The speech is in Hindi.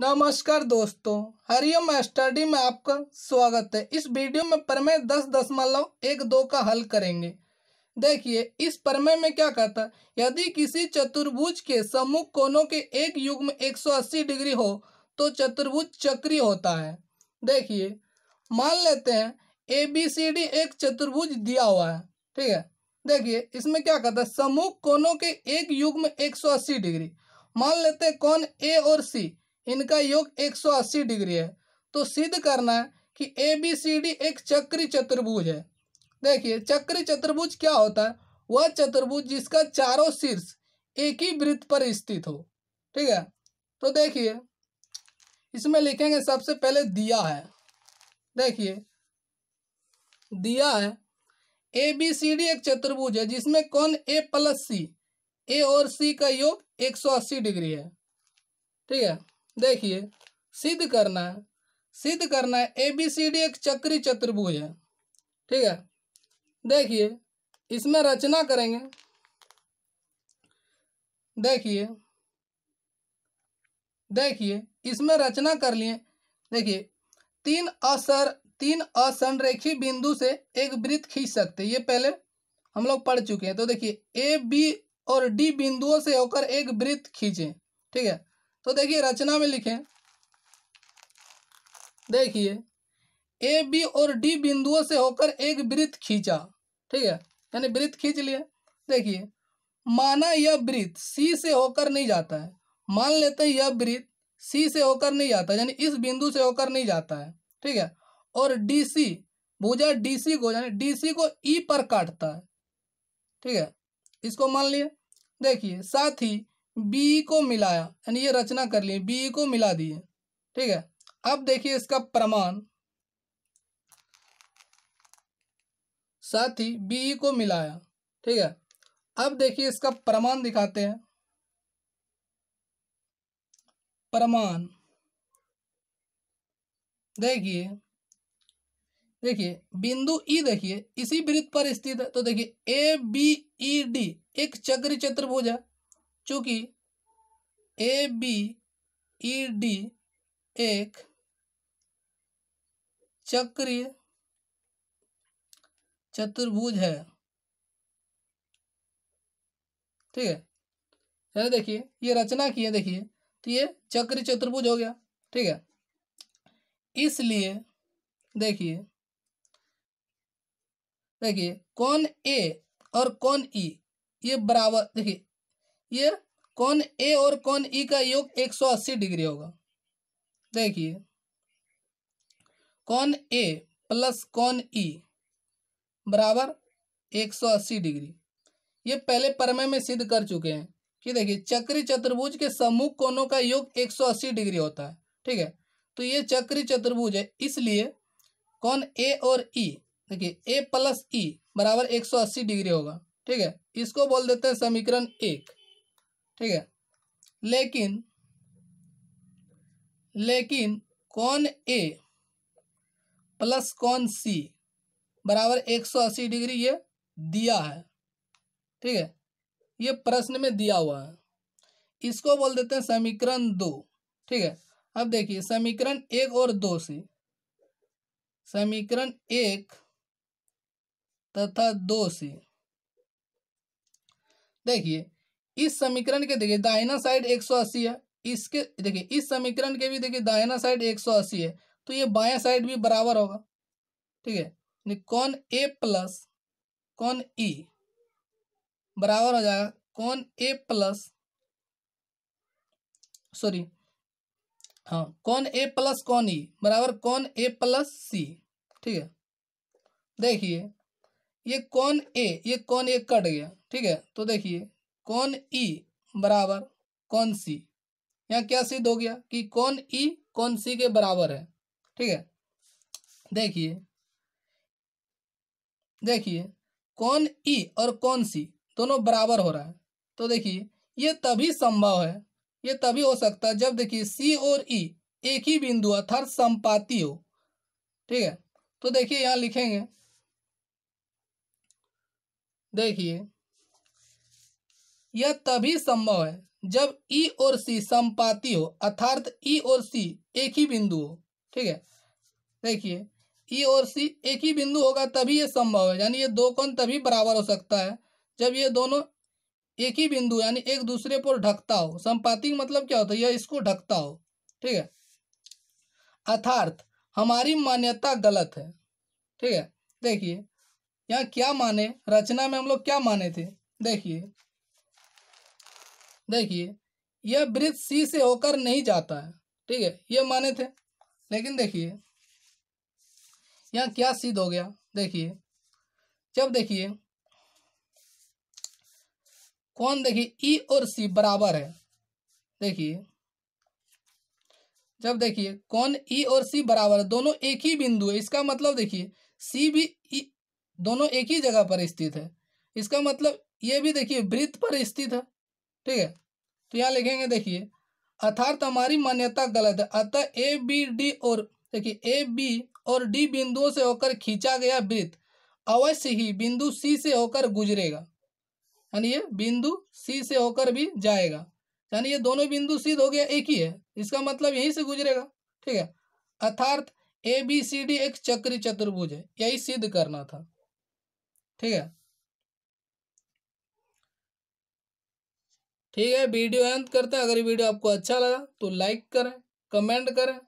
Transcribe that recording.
नमस्कार दोस्तों हरिओम स्टडी में आपका स्वागत है इस वीडियो में प्रमेय दस दशमलव एक दो का हल करेंगे देखिए इस प्रमेय में क्या कहता है यदि किसी चतुर्भुज के सम्मुख कोनों के एक युग में 180 डिग्री हो तो चतुर्भुज चक्री होता है देखिए मान लेते हैं ए बी सी डी एक चतुर्भुज दिया हुआ है ठीक है देखिए इसमें क्या कहता है सम्मुख कोनों के एक युग में अस्सी डिग्री मान लेते हैं कौन ए और सी इनका योग 180 डिग्री है तो सिद्ध करना है कि ए बी सी डी एक चक्री चतुर्भुज है देखिए चक्री चतुर्भुज क्या होता है वह चतुर्भुज जिसका चारों शीर्ष एक ही वृत्त पर स्थित हो ठीक है तो देखिए इसमें लिखेंगे सबसे पहले दिया है देखिए दिया है ए बी सी डी एक चतुर्भुज है जिसमें कौन ए प्लस सी ए और सी का योग 180 डिग्री है ठीक है देखिए सिद्ध करना है सिद्ध करना है ए बी सी डी एक चक्री चतुर्भुज है ठीक है देखिए इसमें रचना करेंगे देखिए देखिए इसमें रचना कर लिए देखिए तीन असर तीन असंरेखी बिंदु से एक वृत्त खींच सकते ये पहले हम लोग पढ़ चुके हैं तो देखिए ए बी और डी बिंदुओं से होकर एक वृत्त खींचें ठीक है तो देखिए रचना में लिखें देखिए ए बी और डी बिंदुओं से होकर एक वृत्त खींचा ठीक है यानी वृत्त खींच लिया देखिए माना यह वृत्त सी से होकर नहीं जाता है मान लेते हैं यह वृत्त सी से होकर नहीं जाता यानी इस बिंदु से होकर नहीं जाता है ठीक है और डी सी भूजा डी सी को यानी डी सी को ई पर काटता है ठीक है इसको मान लिया देखिए साथ ही बी को मिलाया यानी ये रचना कर लिए बी को मिला दिए ठीक है अब देखिए इसका प्रमाण साथ ही बी को मिलाया ठीक है अब देखिए इसका प्रमाण दिखाते हैं प्रमाण देखिए देखिए बिंदु ई e देखिए इसी वृत्त पर स्थित है तो देखिए ए बी ई डी एक चक्र चतुर्भुज है चूंकि ए बी ई डी एक चक्रीय चतुर्भुज है ठीक है तो यानी देखिए ये रचना की है देखिए तो ये चक्र चतुर्भुज हो गया ठीक है इसलिए देखिए देखिए कौन ए और कौन ई e, ये बराबर देखिए ये कौन ए और कौन ई का योग 180 डिग्री होगा देखिए कौन ए प्लस कौन ई बराबर 180 डिग्री ये पहले परमे में सिद्ध कर चुके हैं कि देखिए चक्री चतुर्भुज के समूह कोनों का योग 180 डिग्री होता है ठीक है तो ये चक्री चतुर्भुज है इसलिए कौन ए और ई देखिए ए प्लस ई बराबर 180 डिग्री होगा ठीक है इसको बोल देते हैं समीकरण एक ठीक है लेकिन लेकिन कौन ए प्लस कौन सी बराबर एक सौ अस्सी डिग्री ये दिया है ठीक है ये प्रश्न में दिया हुआ है इसको बोल देते हैं समीकरण दो ठीक है अब देखिए समीकरण एक और दो से समीकरण एक तथा दो से देखिए इस समीकरण के देखिए दाइना साइड 180 है इसके देखिए इस समीकरण के भी देखिए दाइना साइड 180 है तो ये बाया साइड भी बराबर होगा ठीक है कौन ए प्लस कौन ई बराबर हो जाएगा कौन ए प्लस सॉरी हाँ कौन ए प्लस कौन ई बराबर कौन ए प्लस सी ठीक है देखिए ये कौन ए ये कौन ए कट गया ठीक है तो देखिए कौन ई बराबर कौन सी यहाँ क्या सिद्ध हो गया कि कौन ई कौन सी के बराबर है ठीक है देखिए देखिए कौन ई और कौन सी दोनों बराबर हो रहा है तो देखिए ये तभी संभव है ये तभी हो सकता है जब देखिए सी और ई e एक ही बिंदु अर्थात संपाती हो ठीक है तो देखिए यहाँ लिखेंगे देखिए यह तभी संभव है जब ई e और सी संपाती हो अर्थात ई e और सी एक ही बिंदु हो ठीक है देखिए ई e और सी एक ही बिंदु होगा तभी यह संभव है यानी ये दो कोण तभी बराबर हो सकता है जब ये दोनों एक ही बिंदु यानी एक दूसरे पर ढकता हो संपाति मतलब क्या होता है यह इसको ढकता हो ठीक है अर्थार्थ हमारी मान्यता गलत है ठीक है देखिए यहाँ क्या माने रचना में हम लोग क्या माने थे देखिए देखिए यह ब्रिज सी से होकर नहीं जाता है ठीक है ये माने थे लेकिन देखिए यहाँ क्या सिद्ध हो गया देखिए जब देखिए कौन देखिए ई e और सी बराबर है देखिए जब देखिए कौन ई e और सी बराबर है दोनों एक ही बिंदु है इसका मतलब देखिए सी भी ई e, दोनों एक ही जगह पर स्थित है इसका मतलब ये भी देखिए वृत्त पर स्थित है ठीक है तो यहाँ लिखेंगे देखिए अर्थात हमारी मान्यता गलत है अतः ए बी डी और देखिए ए बी और डी बिंदुओं से होकर खींचा गया वृत्त अवश्य ही बिंदु सी से होकर गुजरेगा यानी ये बिंदु सी से होकर भी जाएगा यानी ये दोनों बिंदु सिद्ध हो गया एक ही है इसका मतलब यहीं से गुजरेगा ठीक है अर्थात ए बी सी डी एक चक्री चतुर्भुज है यही सिद्ध करना था ठीक है ठीक है वीडियो अंत करते हैं अगर वीडियो आपको अच्छा लगा तो लाइक करें कमेंट करें